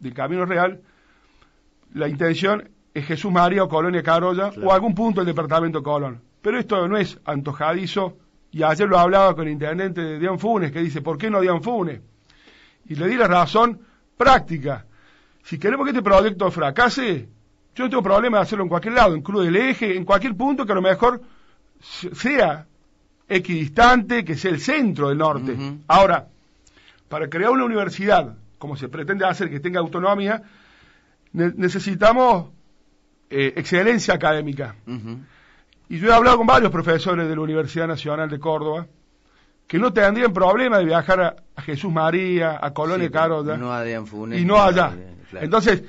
del Camino Real, la intención es Jesús María o Colonia Carolla o algún punto del departamento Colón. Pero esto no es antojadizo, y ayer lo hablaba con el intendente de Dian Funes, que dice, ¿por qué no Dian Funes? Y le di la razón práctica. Si queremos que este proyecto fracase, yo no tengo problema de hacerlo en cualquier lado, en Cruz del Eje, en cualquier punto que a lo mejor sea equidistante, que sea el centro del norte. Ahora, para crear una universidad como se pretende hacer, que tenga autonomía, necesitamos eh, excelencia académica. Y yo he hablado con varios profesores de la Universidad Nacional de Córdoba que no tendrían problema de viajar a, Jesús María, a Colonia sí, Carota, Y no allá. Entonces,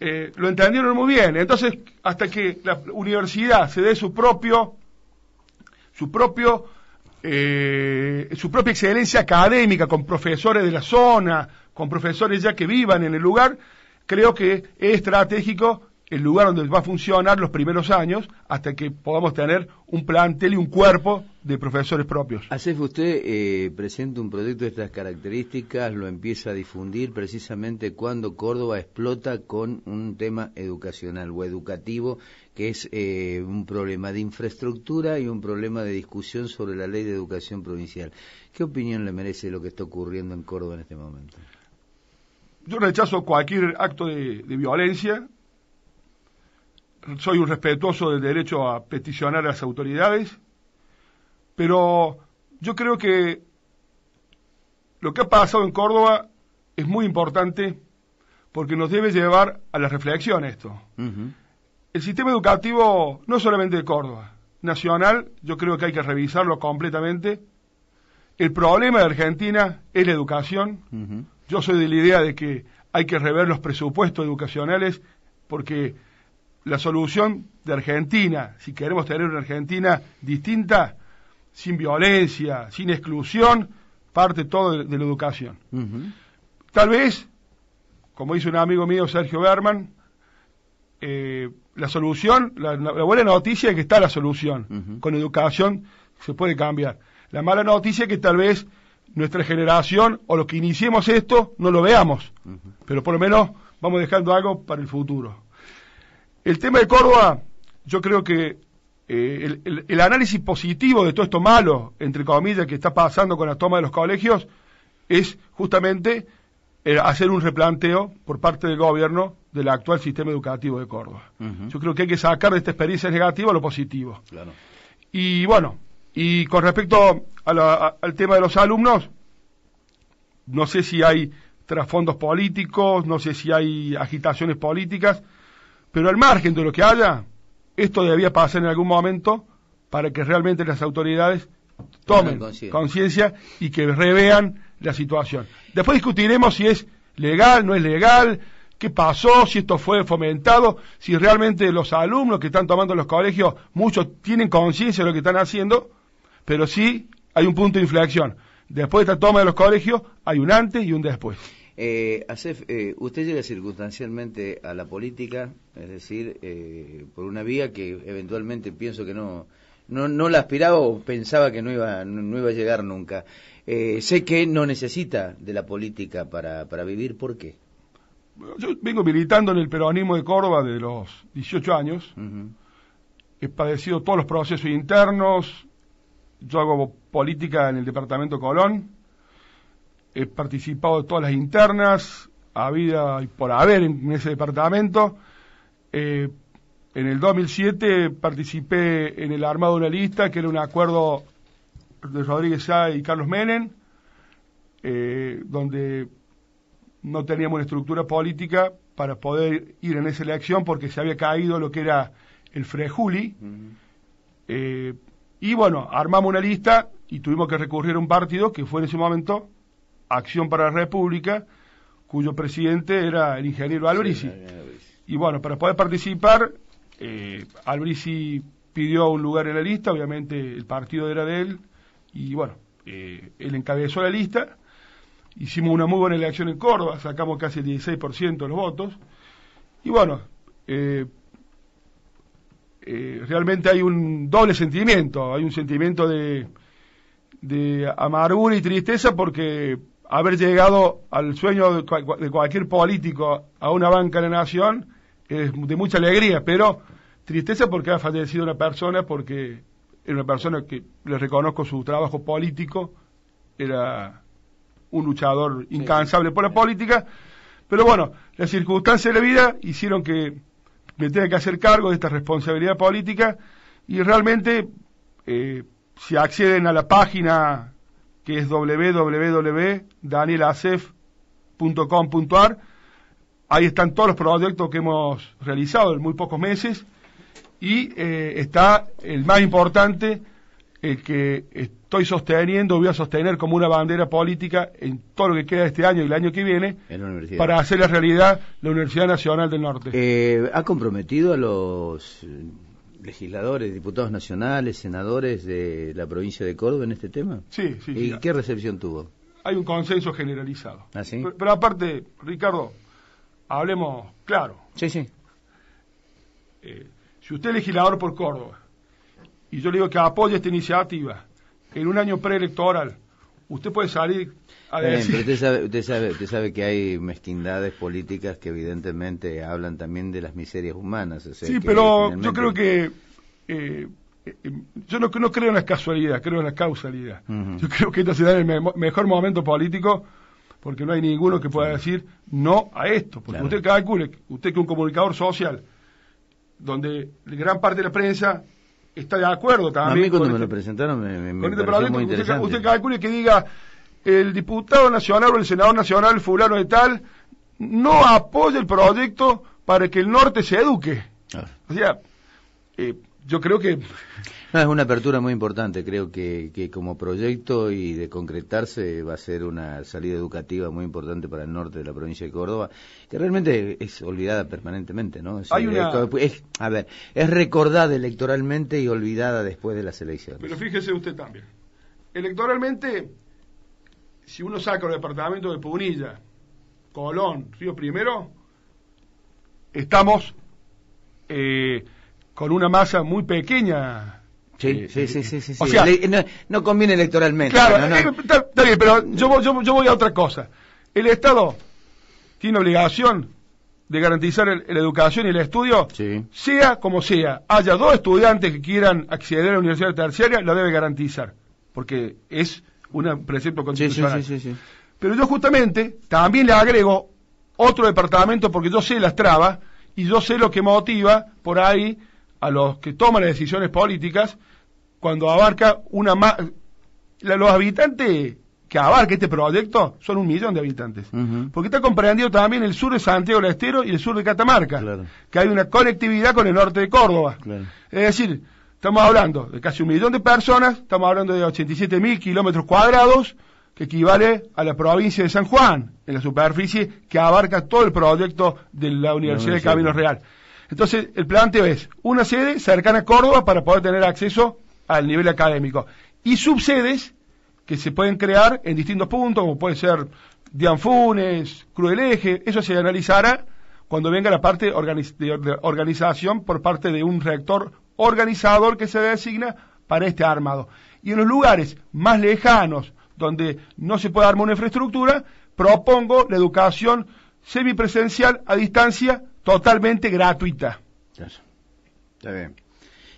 eh, lo entendieron muy bien. Entonces, hasta que la universidad se dé su propio, su propio, eh, su propia excelencia académica con profesores de la zona, con profesores ya que vivan en el lugar, creo que es estratégico el lugar donde va a funcionar los primeros años hasta que podamos tener un plantel y un cuerpo de profesores propios. Asef, usted eh, presenta un proyecto de estas características, lo empieza a difundir precisamente cuando Córdoba explota con un tema educacional o educativo, que es eh, un problema de infraestructura y un problema de discusión sobre la ley de educación provincial. ¿Qué opinión le merece lo que está ocurriendo en Córdoba en este momento? Yo rechazo cualquier acto de, violencia. Soy un respetuoso del derecho a peticionar a las autoridades. Pero yo creo que lo que ha pasado en Córdoba es muy importante porque nos debe llevar a la reflexión esto. El sistema educativo, no solamente de Córdoba, nacional, yo creo que hay que revisarlo completamente. El problema de Argentina es la educación. Yo soy de la idea de que hay que rever los presupuestos educacionales porque la solución de Argentina, si queremos tener una Argentina distinta, sin violencia, sin exclusión, parte todo de, la educación. Tal vez, como dice un amigo mío, Sergio Berman, eh, la solución, la, buena noticia es que está la solución. Con educación se puede cambiar. La mala noticia es que tal vez nuestra generación o los que iniciemos esto no lo veamos, pero por lo menos vamos dejando algo para el futuro. El tema de Córdoba, yo creo que eh, el, análisis positivo de todo esto malo, entre comillas, que está pasando con la toma de los colegios, es justamente eh, hacer un replanteo por parte del gobierno del actual sistema educativo de Córdoba. Yo creo que hay que sacar de esta experiencia negativa lo positivo. Y bueno, y con respecto al tema de los alumnos, no sé si hay trasfondos políticos, no sé si hay agitaciones políticas, pero al margen de lo que haya, esto debía pasar en algún momento para que realmente las autoridades tomen conciencia y que revean la situación. Después discutiremos si es legal, no es legal, qué pasó, si esto fue fomentado, si realmente los alumnos que están tomando los colegios, muchos tienen conciencia de lo que están haciendo, pero sí hay un punto de inflexión. Después de esta toma de los colegios, hay un antes y un después. Eh, eh usted llega circunstancialmente a la política, es decir, eh, por una vía que eventualmente pienso que no, no, no la aspiraba o pensaba que no iba, no, iba a llegar nunca. Eh, sé que no necesita de la política para, vivir, ¿por qué? Yo vengo militando en el peronismo de Córdoba de los 18 años. He padecido todos los procesos internos, yo hago política en el departamento Colón. He participado de todas las internas, habida y por haber en ese departamento. Eh, en el 2007 participé en el armado de una lista, que era un acuerdo de Rodríguez Sá y Carlos Menem, eh, donde no teníamos una estructura política para poder ir en esa elección porque se había caído lo que era el Frejuli. Y bueno, armamos una lista y tuvimos que recurrir a un partido que fue en ese momento Acción para la República, cuyo presidente era el ingeniero Albrici. y bueno, para poder participar, eh, Albrici pidió un lugar en la lista, obviamente el partido era de él, y bueno, eh, él encabezó la lista. Hicimos una muy buena elección en Córdoba, sacamos casi el 16% de los votos. Y bueno, eh, eh, realmente hay un doble sentimiento, hay un sentimiento de, amargura y tristeza porque haber llegado al sueño de, de, cualquier político a una banca de la nación es de mucha alegría, pero tristeza porque ha fallecido una persona, porque era una persona que le reconozco su trabajo político, era un luchador incansable por la política, pero bueno, las circunstancias de la vida hicieron que me tiene que hacer cargo de esta responsabilidad política y realmente eh, si acceden a la página que es www.danielacef.com.ar, ahí están todos los proyectos que hemos realizado en muy pocos meses y eh, está el más importante, el eh, que estoy sosteniendo, voy a sostener como una bandera política en todo lo que queda este año y el año que viene, para hacer la realidad la Universidad Nacional del Norte. Eh, ¿Ha comprometido a los eh, legisladores, diputados nacionales, senadores de la provincia de Córdoba en este tema? Sí, sí. ¿Y qué recepción tuvo? Hay un consenso generalizado. ¿Ah, pero, aparte, Ricardo, hablemos claro. Sí, sí. si usted es legislador por Córdoba, y yo le digo que apoye esta iniciativa. En un año preelectoral, usted puede salir a decir... pero usted sabe, usted, sabe, que hay mezquindades políticas que evidentemente hablan también de las miserias humanas. sí, pero yo creo que... Eh, eh, yo no, creo en las casualidades creo en las causalidades Yo creo que esta será el mejor momento político porque no hay ninguno que pueda decir no a esto. Porque usted calcule, usted que un comunicador social, donde gran parte de la prensa está de acuerdo también. A mí cuando me este lo presentaron me, me, me este muy interesante. Usted, usted, calcule que diga el diputado nacional o el senador nacional fulano de tal no apoya el proyecto para que el norte se eduque. O sea, eh, yo creo que... es una apertura muy importante, creo que, como proyecto y de concretarse va a ser una salida educativa muy importante para el norte de la provincia de Córdoba, que realmente es olvidada permanentemente, ¿no? Es, a ver, es recordada electoralmente y olvidada después de las elecciones. Pero fíjese usted también, electoralmente, si uno saca los departamentos de Punilla, Colón, Río Primero, estamos... Eh, con una masa muy pequeña. Sí, eh, sí, sí, sí, O sea, no, conviene electoralmente. Claro, eh, Está, bien, pero yo, yo, voy a otra cosa. El Estado tiene obligación de garantizar la educación y el estudio, sea como sea. Haya dos estudiantes que quieran acceder a la universidad terciaria, lo debe garantizar, porque es un precepto constitucional. Sí, sí, pero yo justamente también le agrego otro departamento, porque yo sé las trabas y yo sé lo que motiva por ahí a los que toman las decisiones políticas cuando abarca una más... Los habitantes que abarca este proyecto son un millón de habitantes. Porque está comprendido también el sur de Santiago del Estero y el sur de Catamarca, que hay una conectividad con el norte de Córdoba. Es decir, estamos hablando de casi un millón de personas, estamos hablando de 87 mil kilómetros cuadrados, que equivale a la provincia de San Juan, en la superficie que abarca todo el proyecto de la Universidad de Camino Real. Entonces, el planteo es una sede cercana a Córdoba para poder tener acceso al nivel académico y subsedes que se pueden crear en distintos puntos, como puede ser Dianfunes, Eje, eso se analizará cuando venga la parte de organización por parte de un rector organizador que se designa para este armado. Y en los lugares más lejanos, donde no se puede armar una infraestructura, propongo la educación semipresencial a distancia totalmente gratuita. Está bien.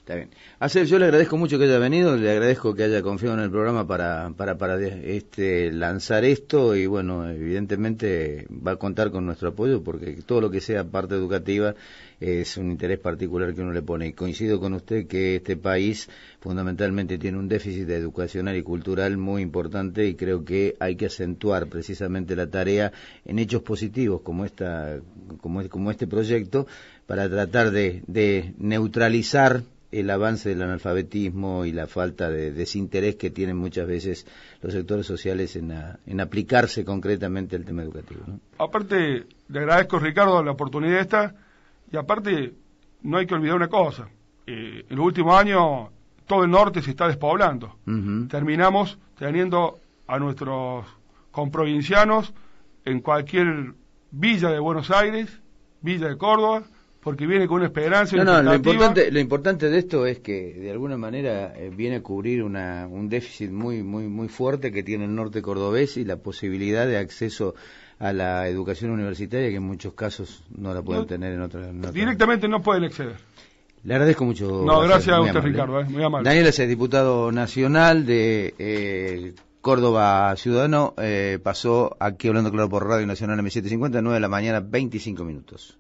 Está bien. Acer, yo le agradezco mucho que haya venido, le agradezco que haya confiado en el programa para, para, para este, lanzar esto y bueno, evidentemente va a contar con nuestro apoyo porque todo lo que sea parte educativa es un interés particular que uno le pone. Y coincido con usted que este país fundamentalmente tiene un déficit educacional y cultural muy importante y creo que hay que acentuar precisamente la tarea en hechos positivos como, esta, como, como este proyecto para tratar de, de neutralizar el avance del analfabetismo y la falta de desinterés que tienen muchas veces los sectores sociales en, aplicarse concretamente el tema educativo. Aparte, le agradezco Ricardo la oportunidad esta y aparte no hay que olvidar una cosa. Eh, en los últimos años todo el norte se está despoblando. Terminamos teniendo a nuestros comprovincianos en cualquier villa de Buenos Aires, villa de Córdoba, porque viene con una esperanza. No, no, lo importante, lo importante de esto es que de alguna manera eh, viene a cubrir un déficit muy, muy, muy fuerte que tiene el norte cordobés y la posibilidad de acceso a la educación universitaria que en muchos casos no la pueden tener en otras. directamente no pueden acceder. Le agradezco mucho. No, gracias, a usted, Ricardo. Eh, muy amable. Daniel es el diputado nacional de eh, Córdoba Ciudadano eh, pasó aquí hablando claro por Radio Nacional M750, 9 de la mañana, 25 minutos.